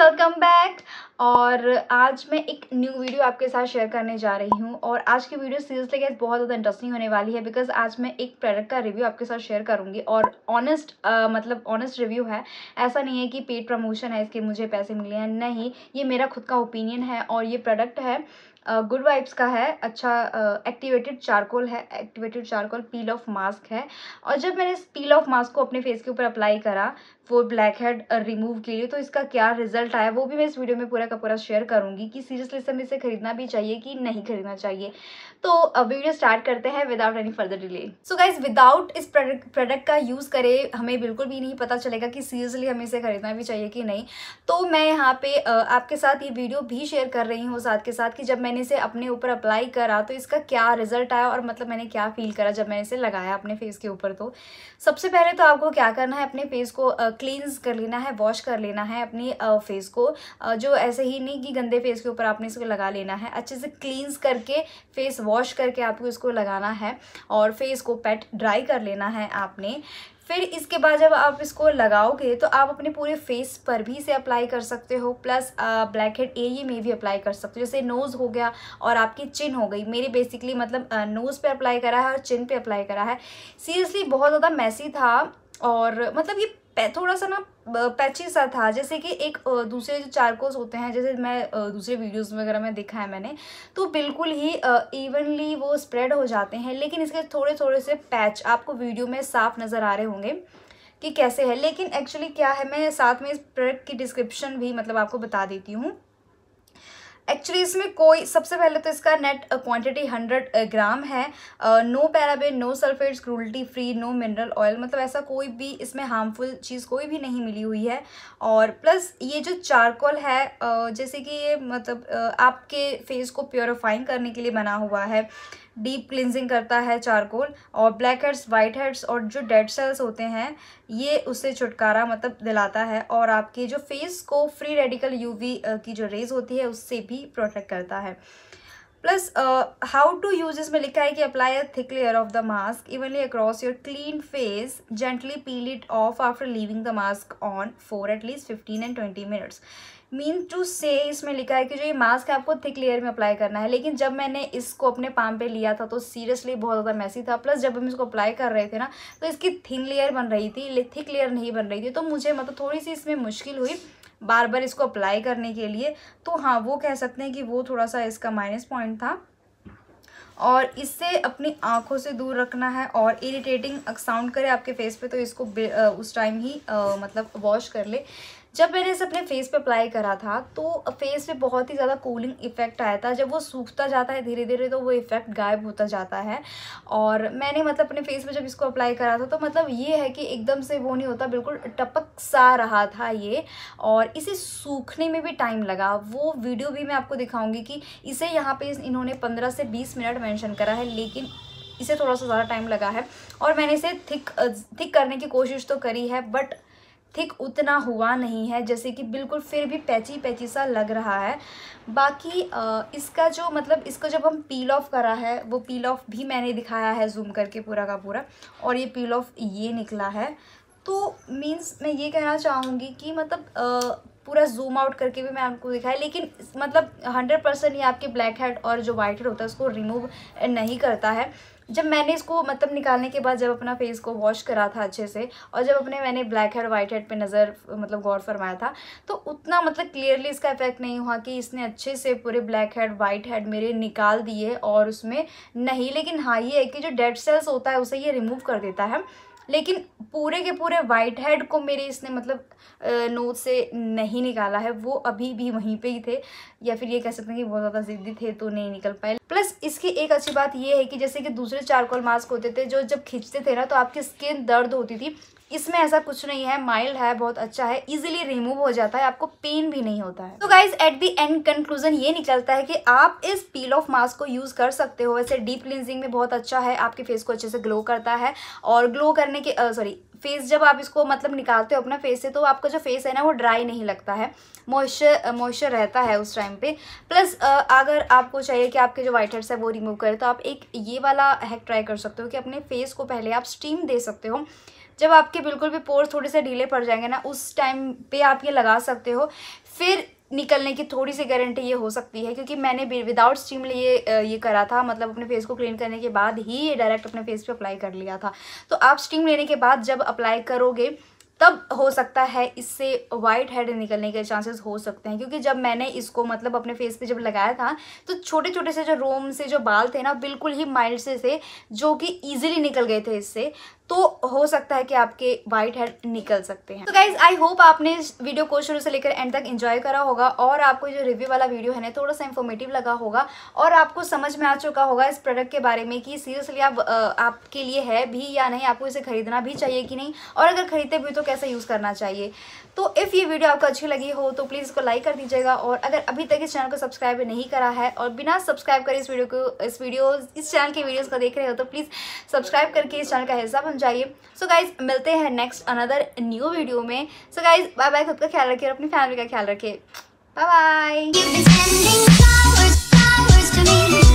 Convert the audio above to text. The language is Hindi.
वेलकम बैक और आज मैं एक न्यू वीडियो आपके साथ शेयर करने जा रही हूँ और आज की वीडियो सीरियसली गैस बहुत ज़्यादा इंटरेस्टिंग होने वाली है बिकॉज आज मैं एक प्रोडक्ट का रिव्यू आपके साथ शेयर करूँगी और ऑनेस्ट uh, मतलब ऑनेस्ट रिव्यू है ऐसा नहीं है कि पेड प्रमोशन है इसके मुझे पैसे मिले हैं नहीं ये मेरा खुद का ओपिनियन है और ये प्रोडक्ट है गुड वाइब्स का है अच्छा एक्टिवेटेड चारकोल है activated charcoal peel off mask है और जब मैंने इस पील ऑफ मास्क को अपने फेस के ऊपर अप्लाई करा वो ब्लैक हेड रिमूव के लिए तो इसका क्या रिजल्ट आया वो भी मैं इस वीडियो में पूरा का पूरा शेयर करूँगी कि सीरियसली से हमें इसे खरीदना भी चाहिए कि नहीं खरीदना चाहिए तो वीडियो स्टार्ट करते हैं without any further delay so guys without इस प्रोडक्ट का यूज़ करें हमें बिल्कुल भी नहीं पता चलेगा कि सीरियसली हमें इसे खरीदना भी चाहिए कि नहीं तो मैं यहाँ पे आपके साथ ये वीडियो भी शेयर कर रही हूँ साथ के साथ कि जब मैंने मैंने इसे अपने ऊपर अप्लाई करा तो इसका क्या रिजल्ट आया और मतलब मैंने क्या फ़ील करा जब मैंने इसे लगाया अपने फेस के ऊपर तो सबसे पहले तो आपको क्या करना है अपने फेस को क्लींस कर लेना है वॉश कर लेना है अपनी फेस को जो ऐसे ही नहीं कि गंदे फेस के ऊपर आपने इसको लगा लेना है अच्छे से क्लींस करके फेस वॉश करके आपको इसको लगाना है और फेस को पैट ड्राई कर लेना है आपने फिर इसके बाद जब आप इसको लगाओगे तो आप अपने पूरे फेस पर भी इसे अप्लाई कर सकते हो प्लस ब्लैक हेड एरिए में भी अप्लाई कर सकते हो जैसे नोज़ हो गया और आपकी चिन हो गई मेरी बेसिकली मतलब नोज़ पे अप्लाई करा है और चिन पे अप्लाई करा है सीरियसली बहुत ज़्यादा मैसी था और मतलब ये थोड़ा सा ना पैची सा था जैसे कि एक दूसरे जो चारकोस होते हैं जैसे मैं दूसरे वीडियोस वगैरह में देखा है मैंने तो बिल्कुल ही इवनली वो स्प्रेड हो जाते हैं लेकिन इसके थोड़े थोड़े से पैच आपको वीडियो में साफ नज़र आ रहे होंगे कि कैसे है लेकिन एक्चुअली क्या है मैं साथ में इस प्रोडक्ट की डिस्क्रिप्शन भी मतलब आपको बता देती हूँ एक्चुअली इसमें कोई सबसे पहले तो इसका नेट क्वांटिटी हंड्रेड ग्राम है no paraben no sulphates cruelty free no mineral oil मतलब ऐसा कोई भी इसमें हार्मफुल चीज़ कोई भी नहीं मिली हुई है और प्लस ये जो चारकोल है uh, जैसे कि ये मतलब uh, आपके फेस को प्योरीफाइंग करने के लिए बना हुआ है डीप क्लिनजिंग करता है चारकोल और ब्लैक हेड्स वाइट हेड्स और जो डेड सेल्स होते हैं ये उससे छुटकारा मतलब दिलाता है और आपके जो फेस को फ्री रेडिकल यूवी की जो रेज होती है उससे भी प्रोटेक्ट करता है प्लस हाउ टू यूज इसमें लिखा है कि apply a thick layer of the mask evenly across your clean face gently peel it off after leaving the mask on for at least fifteen and twenty minutes mean to say इसमें लिखा है कि जो ये मास्क है आपको थिक लेयर में अप्लाई करना है लेकिन जब मैंने इसको अपने पाम पे लिया था तो सीरियसली बहुत ज़्यादा मैसी था प्लस जब हम इसको अप्लाई कर रहे थे ना तो इसकी थिन लेयर बन रही थी थिक लेयर नहीं बन रही थी तो मुझे मतलब थोड़ी सी इसमें मुश्किल हुई बार बार इसको अप्लाई करने के लिए तो हाँ वो कह सकते हैं कि वो थोड़ा सा इसका माइनस पॉइंट था और इससे अपनी आंखों से दूर रखना है और इरिटेटिंग साउंड करे आपके फेस पे तो इसको उस टाइम ही आ, मतलब वॉश कर ले जब मैंने इसे अपने फेस पे अप्लाई करा था तो फेस पे बहुत ही ज़्यादा कूलिंग इफेक्ट आया था जब वो सूखता जाता है धीरे धीरे तो वो इफेक्ट गायब होता जाता है और मैंने मतलब अपने फेस पे जब इसको अप्लाई करा था तो मतलब ये है कि एकदम से वो नहीं होता बिल्कुल टपक सा रहा था ये और इसे सूखने में भी टाइम लगा वो वीडियो भी मैं आपको दिखाऊँगी कि इसे यहाँ पर इन्होंने पंद्रह से बीस मिनट मैंशन करा है लेकिन इसे थोड़ा सा ज़्यादा टाइम लगा है और मैंने इसे थिक थिक करने की कोशिश तो करी है बट थिक उतना हुआ नहीं है जैसे कि बिल्कुल फिर भी पैची पैची सा लग रहा है बाकी इसका जो मतलब इसको जब हम पील ऑफ करा है वो पील ऑफ भी मैंने दिखाया है जूम करके पूरा का पूरा और ये पील ऑफ ये निकला है तो मीन्स मैं ये कहना चाहूँगी कि मतलब पूरा जूम आउट करके भी मैं आपको दिखाया लेकिन मतलब हंड्रेड परसेंट ये आपके ब्लैक हेड और जो वाइट हेड होता है उसको रिमूव नहीं करता है जब मैंने इसको मतलब निकालने के बाद जब अपना फेस को वॉश करा था अच्छे से और जब अपने मैंने ब्लैक हेड वाइट हेड पे नज़र मतलब गौर फरमाया था तो उतना मतलब क्लियरली इसका इफेक्ट नहीं हुआ कि इसने अच्छे से पूरे ब्लैक हेड वाइट हेड मेरे निकाल दिए और उसमें नहीं लेकिन हाँ ये है कि जो डेड सेल्स होता है उसे ये रिमूव कर देता है लेकिन पूरे के पूरे वाइट हेड को मेरे इसने मतलब नोज से नहीं निकाला है वो अभी भी वहीं पे ही थे या फिर ये कह सकते हैं कि बहुत ज़्यादा ज़िद्दी थे तो नहीं निकल पाए प्लस इसकी एक अच्छी बात ये है कि जैसे कि दूसरे चारकोल मास्क होते थे जो जब खींचते थे ना तो आपकी स्किन दर्द होती थी इसमें ऐसा कुछ नहीं है माइल्ड है बहुत अच्छा है इजीली रिमूव हो जाता है आपको पेन भी नहीं होता है तो guys at the end conclusion ये निकलता है कि आप इस पील ऑफ मास्क को यूज कर सकते हो वैसे डीप क्लिनजिंग में बहुत अच्छा है आपके फेस को अच्छे से ग्लो करता है और ग्लो करने के सॉरी फेस जब आप इसको मतलब निकालते हो अपना फेस से तो आपका जो फेस है ना वो ड्राई नहीं लगता है मॉइस्चर मॉइस्चर रहता है उस टाइम पे प्लस अगर आपको चाहिए कि आपके जो वाइट हेड्स है वो रिमूव करें तो आप एक ये वाला हैक ट्राई कर सकते हो कि अपने फेस को पहले आप स्टीम दे सकते हो जब आपके बिल्कुल भी पोर्स थोड़े से ढीले पड़ जाएंगे ना उस टाइम पे आप ये लगा सकते हो फिर निकलने की थोड़ी सी गारंटी ये हो सकती है क्योंकि मैंने विदाउट स्टीम लिए ये करा था मतलब अपने फेस को क्लीन करने के बाद ही ये डायरेक्ट अपने फेस पे अप्लाई कर लिया था तो आप स्टीम लेने के बाद जब अप्लाई करोगे तब हो सकता है इससे वाइट हेड निकलने के चांसेस हो सकते हैं क्योंकि जब मैंने इसको मतलब अपने फेस पे जब लगाया था तो छोटे छोटे से जो रोम से जो बाल थे ना बिल्कुल ही माइल्ड से थे जो कि ईजिली निकल गए थे इससे तो हो सकता है कि आपके व्हाइट हेड निकल सकते हैं तो गाइज आई होप आपने इस वीडियो को शुरू से लेकर एंड तक एंजॉय करा होगा और आपको जो रिव्यू वाला वीडियो है ना थोड़ा सा इन्फॉर्मेटिव लगा होगा और आपको समझ में आ चुका होगा इस प्रोडक्ट के बारे में कि सीरियसली आप आपके लिए है भी या नहीं आपको इसे खरीदना भी चाहिए कि नहीं और अगर खरीदते भी तो कैसे यूज़ करना चाहिए तो इफ़ ये वीडियो आपको अच्छी लगी हो तो प्लीज़ इसको लाइक कर दीजिएगा और अगर अभी तक इस चैनल को सब्सक्राइब नहीं करा है और बिना सब्सक्राइब करे इस वीडियो को इस वीडियो इस चैनल के वीडियोज़ को देख रहे हो तो प्लीज़ सब्सक्राइब करके इस चैनल का हिस्सा बन जाइए सो गाइज मिलते हैं नेक्स्ट अनदर न्यू वीडियो में सो गाइज बाय बाय खुद का ख्याल रखिए और अपनी फैमिली का ख्याल रखिए बाय बाय